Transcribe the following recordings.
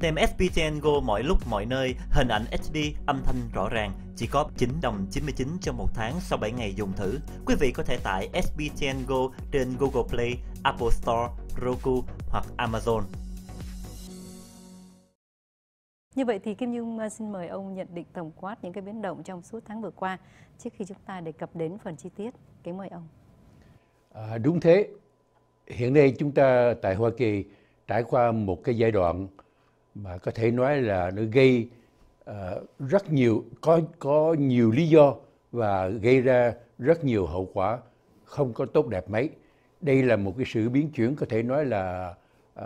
Tem SPTN Go mọi lúc mọi nơi, hình ảnh HD, âm thanh rõ ràng, chỉ có 9 đồng 99 cho một tháng sau 7 ngày dùng thử. Quý vị có thể tải SPTN Go trên Google Play, Apple Store, Roku hoặc Amazon. Như vậy thì Kim dung xin mời ông nhận định tổng quát những cái biến động trong suốt tháng vừa qua trước khi chúng ta đề cập đến phần chi tiết. Kính mời ông. À, đúng thế. Hiện nay chúng ta tại Hoa Kỳ trải qua một cái giai đoạn mà có thể nói là nó gây uh, rất nhiều có có nhiều lý do và gây ra rất nhiều hậu quả không có tốt đẹp mấy. Đây là một cái sự biến chuyển có thể nói là uh,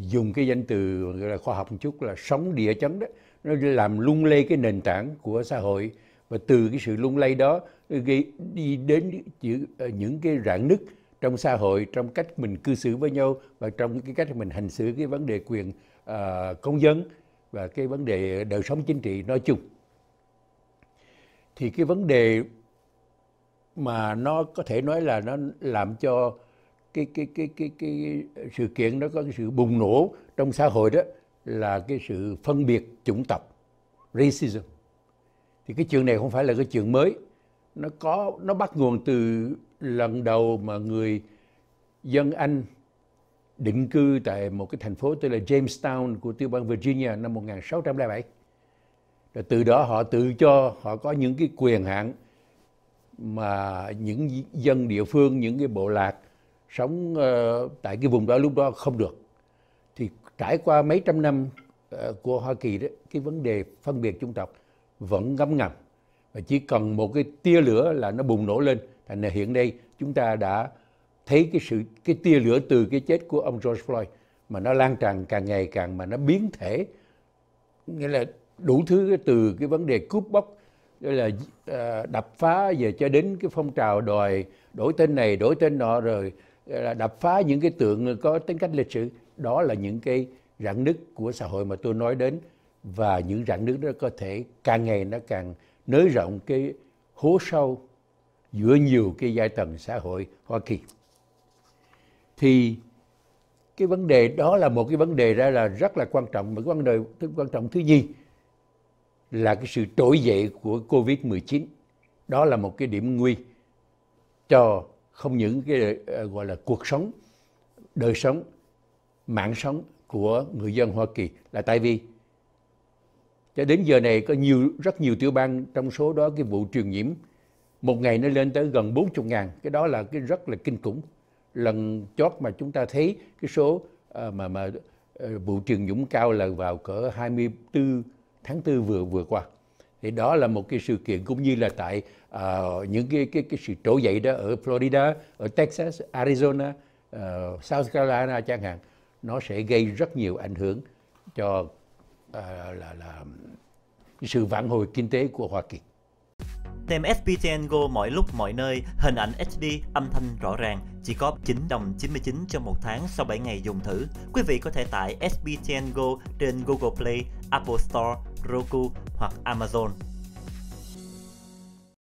dùng cái danh từ gọi là khoa học một chút là sóng địa chấn đó, nó làm lung lay cái nền tảng của xã hội và từ cái sự lung lay đó gây đi đến ờ, những cái rạn nứt trong xã hội trong cách mình cư xử với nhau và trong cái cách mình hành xử cái vấn đề quyền Ờ, công dân và cái vấn đề đời sống chính trị nói chung thì cái vấn đề mà nó có thể nói là nó làm cho cái cái cái cái cái sự kiện nó có cái sự bùng nổ trong xã hội đó là cái sự phân biệt chủng tộc racism thì cái chuyện này không phải là cái chuyện mới nó có nó bắt nguồn từ lần đầu mà người dân Anh định cư tại một cái thành phố tên là Jamestown của tiểu bang Virginia năm 1607. Rồi từ đó họ tự cho họ có những cái quyền hạn mà những dân địa phương, những cái bộ lạc sống uh, tại cái vùng đó lúc đó không được. Thì trải qua mấy trăm năm uh, của Hoa Kỳ đó, cái vấn đề phân biệt chủng tộc vẫn ngấm ngầm. Và chỉ cần một cái tia lửa là nó bùng nổ lên. Thành hiện nay chúng ta đã thấy cái sự cái tia lửa từ cái chết của ông George Floyd mà nó lan tràn càng ngày càng mà nó biến thể nghĩa là đủ thứ từ cái vấn đề cướp bóc rồi là ờ, đập phá về cho đến cái phong trào đòi đổi tên này đổi tên nọ rồi ờ, là đập phá những cái tượng có tính cách lịch sử đó là những cái rạn nứt của xã hội mà tôi nói đến và những rạn nứt đó có thể càng ngày nó càng nới rộng cái hố sâu giữa nhiều cái giai tầng xã hội Hoa Kỳ thì cái vấn đề đó là một cái vấn đề ra là rất là quan trọng mà vấn đề thứ quan trọng thứ nhì là cái sự trỗi dậy của covid 19 đó là một cái điểm nguy cho không những cái ờ, gọi là cuộc sống đời sống mạng sống của người dân Hoa Kỳ là tại vì cho đến giờ này có nhiều rất nhiều tiểu bang trong số đó cái vụ truyền nhiễm một ngày nó lên tới gần 40 ngàn cái đó là cái rất là kinh khủng lần chót mà chúng ta thấy cái số ờ, mà mà ờ, vụ trường Dũng Cao là vào cỡ 24 tháng 4 vừa vừa qua. Thì đó là một cái sự kiện cũng như là tại uh, những cái, cái cái sự trỗi dậy đó ở Florida, ở Texas, Arizona, uh, South Carolina chẳng hạn, nó sẽ gây rất nhiều ảnh hưởng cho uh, là là sự vãn hồi kinh tế của Hoa Kỳ. Tem SPTN Go mọi lúc mọi nơi, hình ảnh HD, âm thanh rõ ràng, chỉ có 9 đồng 99 trong một tháng sau 7 ngày dùng thử. Quý vị có thể tải SPTN Go trên Google Play, Apple Store, Roku hoặc Amazon.